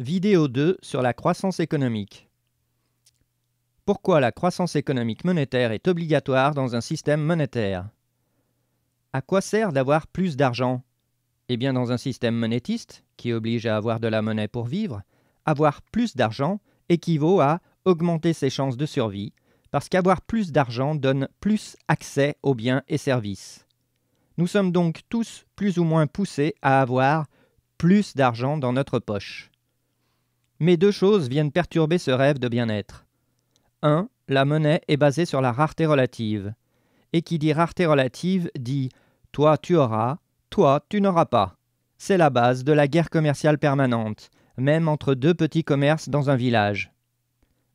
Vidéo 2 sur la croissance économique. Pourquoi la croissance économique monétaire est obligatoire dans un système monétaire À quoi sert d'avoir plus d'argent Eh bien dans un système monétiste, qui oblige à avoir de la monnaie pour vivre, avoir plus d'argent équivaut à augmenter ses chances de survie, parce qu'avoir plus d'argent donne plus accès aux biens et services. Nous sommes donc tous plus ou moins poussés à avoir plus d'argent dans notre poche. Mais deux choses viennent perturber ce rêve de bien-être. 1. La monnaie est basée sur la rareté relative. Et qui dit rareté relative dit toi tu auras, toi tu n'auras pas. C'est la base de la guerre commerciale permanente, même entre deux petits commerces dans un village.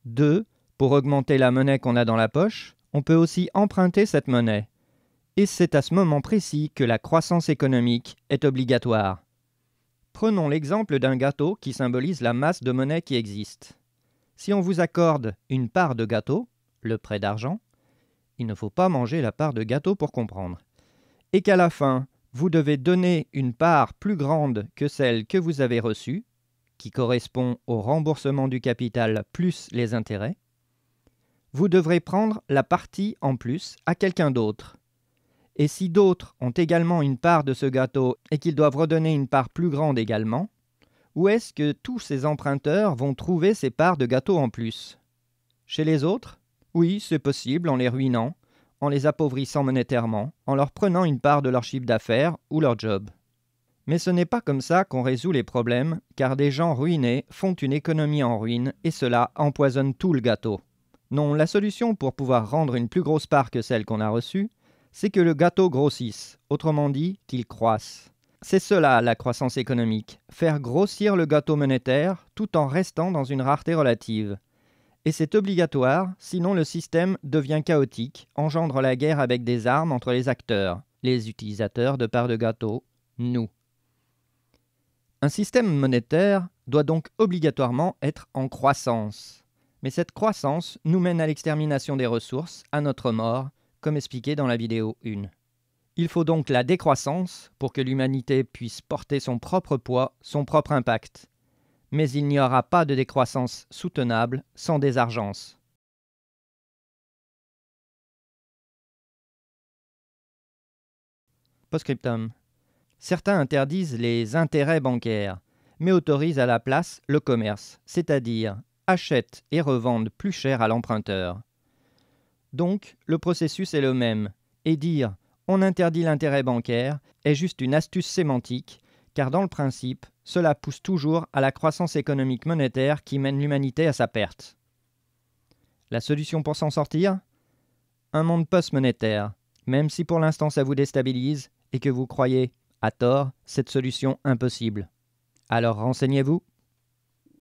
2. Pour augmenter la monnaie qu'on a dans la poche, on peut aussi emprunter cette monnaie. Et c'est à ce moment précis que la croissance économique est obligatoire. Prenons l'exemple d'un gâteau qui symbolise la masse de monnaie qui existe. Si on vous accorde une part de gâteau, le prêt d'argent, il ne faut pas manger la part de gâteau pour comprendre. Et qu'à la fin, vous devez donner une part plus grande que celle que vous avez reçue, qui correspond au remboursement du capital plus les intérêts, vous devrez prendre la partie en plus à quelqu'un d'autre, et si d'autres ont également une part de ce gâteau et qu'ils doivent redonner une part plus grande également, où est-ce que tous ces emprunteurs vont trouver ces parts de gâteau en plus Chez les autres Oui, c'est possible en les ruinant, en les appauvrissant monétairement, en leur prenant une part de leur chiffre d'affaires ou leur job. Mais ce n'est pas comme ça qu'on résout les problèmes, car des gens ruinés font une économie en ruine et cela empoisonne tout le gâteau. Non, la solution pour pouvoir rendre une plus grosse part que celle qu'on a reçue, c'est que le gâteau grossisse, autrement dit qu'il croisse. C'est cela la croissance économique, faire grossir le gâteau monétaire tout en restant dans une rareté relative. Et c'est obligatoire, sinon le système devient chaotique, engendre la guerre avec des armes entre les acteurs, les utilisateurs de parts de gâteau, nous. Un système monétaire doit donc obligatoirement être en croissance. Mais cette croissance nous mène à l'extermination des ressources, à notre mort, comme expliqué dans la vidéo 1. Il faut donc la décroissance pour que l'humanité puisse porter son propre poids, son propre impact. Mais il n'y aura pas de décroissance soutenable sans des désargence. Postscriptum. Certains interdisent les intérêts bancaires, mais autorisent à la place le commerce, c'est-à-dire achètent et revendent plus cher à l'emprunteur. Donc, le processus est le même. Et dire on interdit l'intérêt bancaire est juste une astuce sémantique, car dans le principe, cela pousse toujours à la croissance économique monétaire qui mène l'humanité à sa perte. La solution pour s'en sortir Un monde post-monétaire, même si pour l'instant ça vous déstabilise et que vous croyez, à tort, cette solution impossible. Alors renseignez-vous.